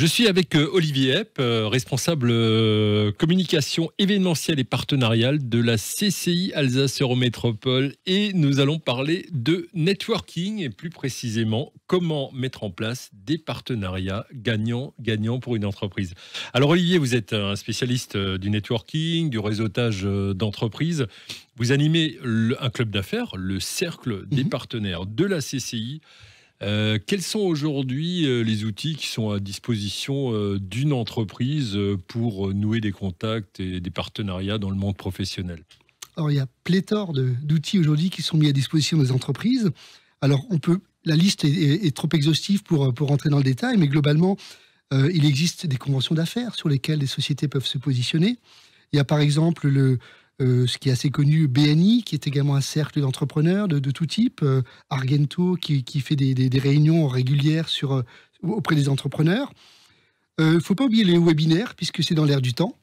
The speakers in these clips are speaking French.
Je suis avec euh, Olivier Hepp, euh, responsable euh, communication événementielle et partenariale de la CCI Alsace Eurométropole. Et nous allons parler de networking et plus précisément comment mettre en place des partenariats gagnants-gagnants pour une entreprise. Alors Olivier, vous êtes un spécialiste du networking, du réseautage d'entreprises. Vous animez un club d'affaires, le Cercle des mhm. partenaires de la CCI. Euh, quels sont aujourd'hui euh, les outils qui sont à disposition euh, d'une entreprise pour nouer des contacts et des partenariats dans le monde professionnel Alors, il y a pléthore d'outils aujourd'hui qui sont mis à disposition des entreprises. Alors, on peut, la liste est, trop exhaustive pour, pour entrer dans le détail, mais globalement, il existe des conventions d'affaires sur lesquelles les sociétés peuvent se positionner. Il y a par exemple le, euh, ce qui est assez connu, BNI, qui est également un cercle d'entrepreneurs de, tout type, euh, Argento, qui, fait des, réunions régulières euh, auprès des entrepreneurs. Il ne faut pas oublier les webinaires, puisque c'est dans l'air du temps.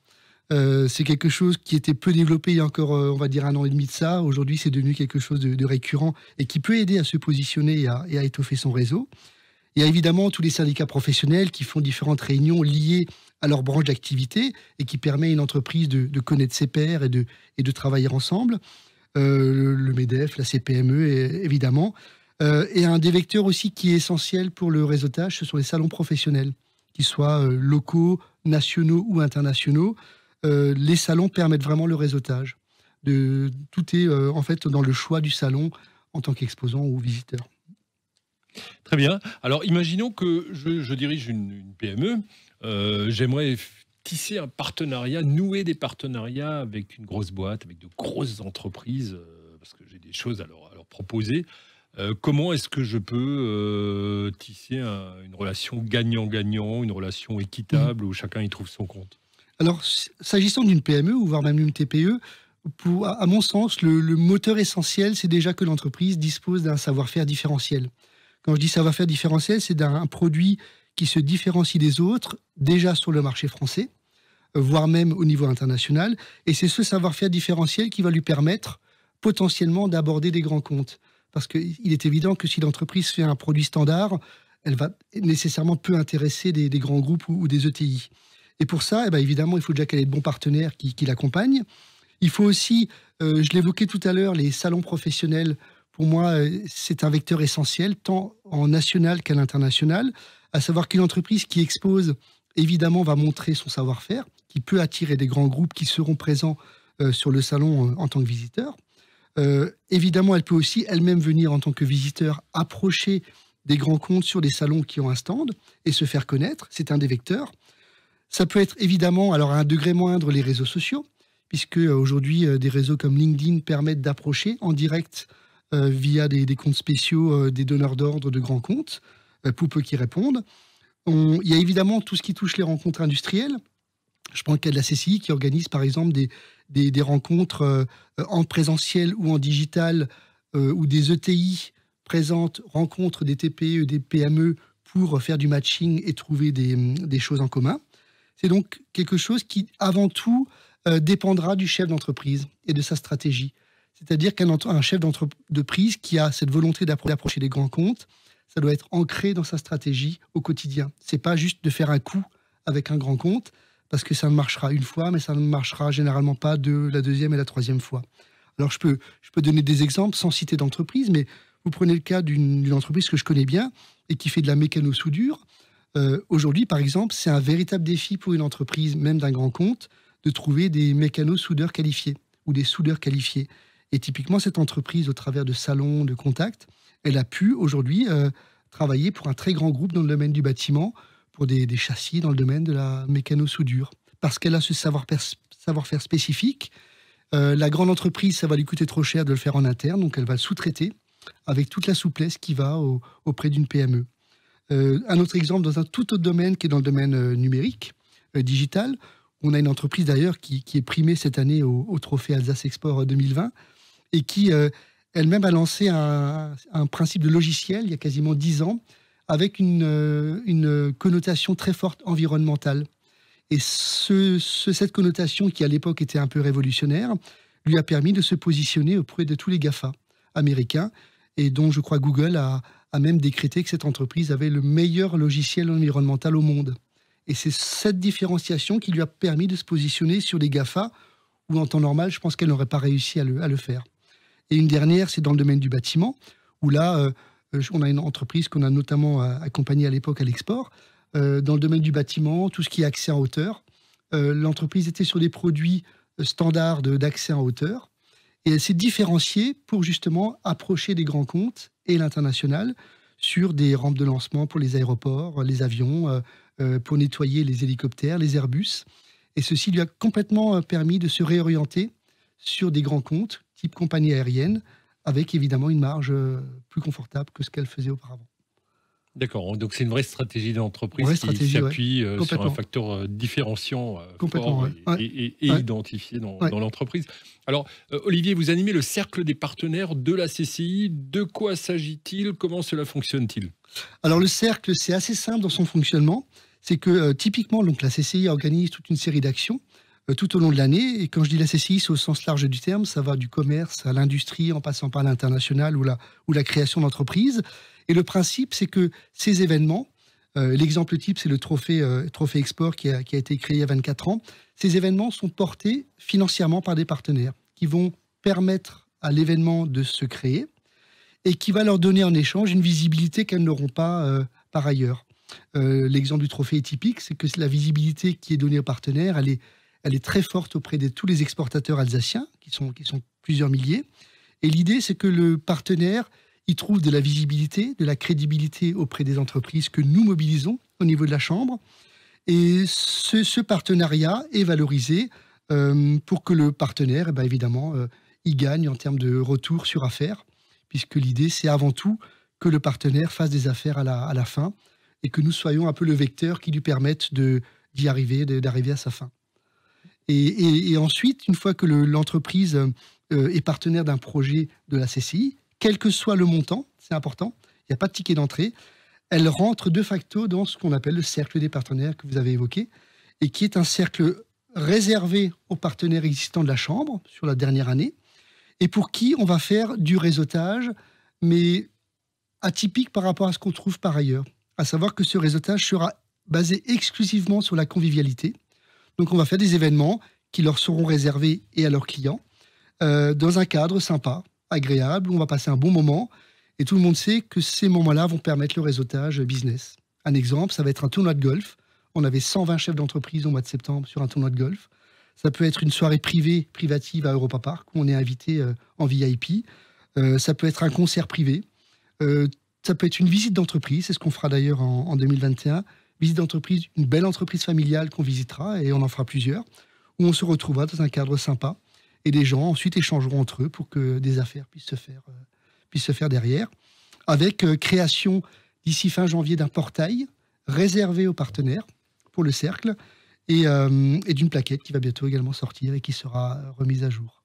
c'est quelque chose qui était peu développé il y a encore, on va dire, un an et demi de ça. Aujourd'hui, c'est devenu quelque chose de, récurrent et qui peut aider à se positionner et à, et à étoffer son réseau. Il y a évidemment tous les syndicats professionnels qui font différentes réunions liées à leur branche d'activité et qui permet à une entreprise de, connaître ses pairs et de, et de travailler ensemble. Euh, le, MEDEF, la CPME, évidemment. Euh, et un des vecteurs aussi qui est essentiel pour le réseautage, ce sont les salons professionnels, qu'ils soient euh, locaux, nationaux ou internationaux. les salons permettent vraiment le réseautage. De, tout est en fait dans le choix du salon en tant qu'exposant ou visiteur. Très bien. Alors imaginons que je, dirige une, une PME euh, j'aimerais tisser un partenariat, nouer des partenariats avec une grosse boîte, avec de grosses entreprises, euh, parce que j'ai des choses à leur, proposer. Euh, comment est-ce que je peux tisser une relation gagnant-gagnant, une relation équitable mmh. où chacun y trouve son compte Alors, s'agissant d'une PME ou voire même une TPE, pour, à mon sens, le moteur essentiel, c'est déjà que l'entreprise dispose d'un savoir-faire différentiel. Quand je dis savoir-faire différentiel, c'est d'un produit qui se différencie des autres déjà sur le marché français, voire même au niveau international. Et c'est ce savoir-faire différentiel qui va lui permettre potentiellement d'aborder des grands comptes. Parce qu'il est évident que si l'entreprise fait un produit standard, elle va nécessairement peu intéresser des, grands groupes ou, des ETI. Et pour ça, eh ben, évidemment, il faut déjà qu'elle ait de bons partenaires qui, l'accompagnent. Il faut aussi, euh, je l'évoquais tout à l'heure, les salons professionnels pour moi, euh, c'est un vecteur essentiel, tant en national qu'à l'international, à savoir qu'une entreprise qui expose, évidemment, va montrer son savoir-faire, qui peut attirer des grands groupes qui seront présents euh, sur le salon euh, en tant que visiteur. évidemment, elle peut aussi elle-même venir en tant que visiteur approcher des grands comptes sur des salons qui ont un stand et se faire connaître. C'est un des vecteurs. Ça peut être évidemment, alors à un degré moindre, les réseaux sociaux, puisque aujourd'hui, des réseaux comme LinkedIn permettent d'approcher en direct euh, via des, comptes spéciaux euh, des donneurs d'ordre de grands comptes, euh, pour peu qui répondent. il y a évidemment tout ce qui touche les rencontres industrielles. Je prends le cas de la CCI qui organise par exemple des, rencontres en présentiel ou en digital, ou des ETI présentes, rencontres des TPE, des PME pour faire du matching et trouver des, choses en commun. C'est donc quelque chose qui, avant tout, dépendra du chef d'entreprise et de sa stratégie. C'est-à-dire qu'un chef d'entreprise qui a cette volonté d'approcher les grands comptes, ça doit être ancré dans sa stratégie au quotidien. C'est pas juste de faire un coup avec un grand compte, parce que ça marchera une fois, mais ça ne marchera généralement pas de la deuxième et la troisième fois. Alors je peux, je peux donner des exemples sans citer d'entreprise, mais vous prenez le cas d'une entreprise que je connais bien et qui fait de la mécano-soudure. Euh, aujourd'hui, par exemple, c'est un véritable défi pour une entreprise, même d'un grand compte, de trouver des mécano soudeurs qualifiés ou des soudeurs qualifiés. Et typiquement, cette entreprise, au travers de salons, de contacts, elle a pu aujourd'hui euh, travailler pour un très grand groupe dans le domaine du bâtiment, pour des, châssis dans le domaine de la mécano-soudure. Parce qu'elle a ce savoir-faire spécifique. Euh, la grande entreprise, ça va lui coûter trop cher de le faire en interne, donc elle va le sous-traiter avec toute la souplesse qui va auprès d'une PME. Euh, un autre exemple dans un tout autre domaine qui est dans le domaine numérique, digital. On a une entreprise d'ailleurs qui, est primée cette année au Trophée Alsace Export 2020 et qui euh, elle-même a lancé un, principe de logiciel il y a quasiment dix ans avec une, euh, connotation très forte environnementale. Et ce, cette connotation, qui à l'époque était un peu révolutionnaire, lui a permis de se positionner auprès de tous les GAFA américains, et dont je crois Google a, même décrété que cette entreprise avait le meilleur logiciel environnemental au monde. Et c'est cette différenciation qui lui a permis de se positionner sur les GAFA, où en temps normal, je pense qu'elle n'aurait pas réussi à à le faire. Et une dernière, c'est dans le domaine du bâtiment, où là, euh, euh, on a une entreprise qu'on a notamment euh, accompagnée à l'époque à l'export. dans le domaine du bâtiment, tout ce qui est accès en hauteur. L'entreprise était sur des produits standards d'accès en hauteur. Et elle s'est différenciée pour justement approcher des grands comptes et l'international sur des rampes de lancement pour les aéroports, les avions, pour nettoyer les hélicoptères, les Airbus. Et ceci lui a complètement permis de se réorienter sur des grands comptes type compagnie aérienne, avec évidemment une marge euh, plus confortable que ce qu'elle faisait auparavant. D'accord, donc c'est une vraie stratégie d'entreprise qui s'appuie euh, sur un facteur différenciant et, identifié dans, l'entreprise. Alors, euh, Olivier, vous animez le cercle des partenaires de la CCI. De quoi s'agit-il Comment cela fonctionne-t-il Alors, le cercle, c'est assez simple dans son fonctionnement. C'est que typiquement, donc, la CCI organise toute une série d'actions euh, tout au long de l'année. Et quand je dis la CCI, c'est au sens large du terme, ça va du commerce à l'industrie, en passant par l'international ou la, ou la création d'entreprises. Et le principe, c'est que ces événements, euh, l'exemple type, c'est le trophée, euh, trophée Export qui a, qui a, été créé il y a 24 ans, ces événements sont portés financièrement par des partenaires qui vont permettre à l'événement de se créer et qui va leur donner en échange une visibilité qu'elles n'auront pas par ailleurs. L'exemple du trophée est typique, c'est que la visibilité qui est donnée aux partenaires, elle est elle est très forte auprès de tous les exportateurs alsaciens, qui sont, qui sont plusieurs milliers. Et l'idée, c'est que le partenaire y trouve de la visibilité, de la crédibilité auprès des entreprises que nous mobilisons au niveau de la Chambre. Et ce, partenariat est valorisé euh, pour que le partenaire, eh ben, évidemment, euh, y gagne en termes de retour sur affaires, puisque l'idée, c'est avant tout que le partenaire fasse des affaires à la, à la fin et que nous soyons un peu le vecteur qui lui permette d'y arriver, d'arriver à sa fin. Et, ensuite, une fois que l'entreprise euh, est partenaire d'un projet de la CCI, quel que soit le montant, c'est important, il n'y a pas de ticket d'entrée, elle rentre de facto dans ce qu'on appelle le cercle des partenaires que vous avez évoqué, et qui est un cercle réservé aux partenaires existants de la Chambre sur la dernière année, et pour qui on va faire du réseautage, mais atypique par rapport à ce qu'on trouve par ailleurs, à savoir que ce réseautage sera basé exclusivement sur la convivialité, donc on va faire des événements qui leur seront réservés et à leurs clients, euh, dans un cadre sympa, agréable, où on va passer un bon moment. Et tout le monde sait que ces moments-là vont permettre le réseautage business. Un exemple, ça va être un tournoi de golf. On avait 120 chefs d'entreprise au mois de septembre sur un tournoi de golf. Ça peut être une soirée privée, privative à Europa Park, où on est invité euh, en VIP. Euh, ça peut être un concert privé. ça peut être une visite d'entreprise, c'est ce qu'on fera d'ailleurs en, 2021 visite d'entreprise, une belle entreprise familiale qu'on visitera et on en fera plusieurs, où on se retrouvera dans un cadre sympa et des gens ensuite échangeront entre eux pour que des affaires puissent se faire, euh, se faire derrière. Avec euh, création d'ici fin janvier d'un portail réservé aux partenaires pour le cercle et euh, d'une plaquette qui va bientôt également sortir et qui sera remise à jour.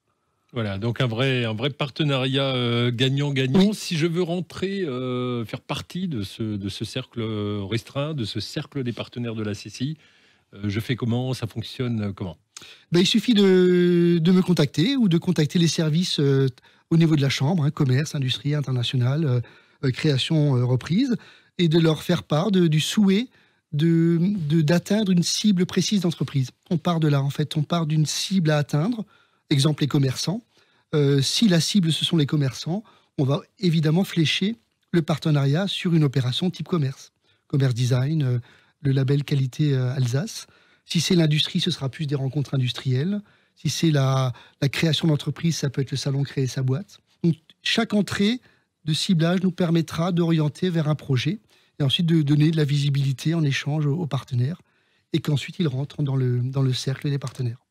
Voilà, donc un vrai, partenariat euh, gagnant-gagnant. Si je veux rentrer, euh, faire partie de ce, cercle restreint, de ce cercle des partenaires de la CCI, euh, je fais comment Ça fonctionne comment ben, Il suffit de, de, me contacter ou de contacter les services au niveau de la Chambre, hein, commerce, industrie, internationale, création, reprise, et de leur faire part du souhait d'atteindre une cible précise d'entreprise. On part de là, en fait, on part d'une cible à atteindre exemple les commerçants. Euh, si la cible, ce sont les commerçants, on va évidemment flécher le partenariat sur une opération type commerce. Commerce design, euh, le label qualité euh, Alsace. Si c'est l'industrie, ce sera plus des rencontres industrielles. Si c'est la, création d'entreprise, ça peut être le salon créer sa boîte. chaque entrée de ciblage nous permettra d'orienter vers un projet et ensuite de donner de la visibilité en échange aux, partenaires et qu'ensuite ils rentrent dans le, dans le cercle des partenaires.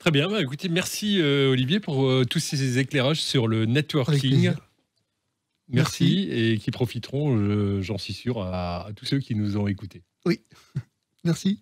Très bien. Bah, écoutez, merci euh, Olivier pour euh, tous ces éclairages sur le networking. Merci, et qui profiteront, j'en suis sûr, à tous ceux qui nous ont écoutés. Oui, merci.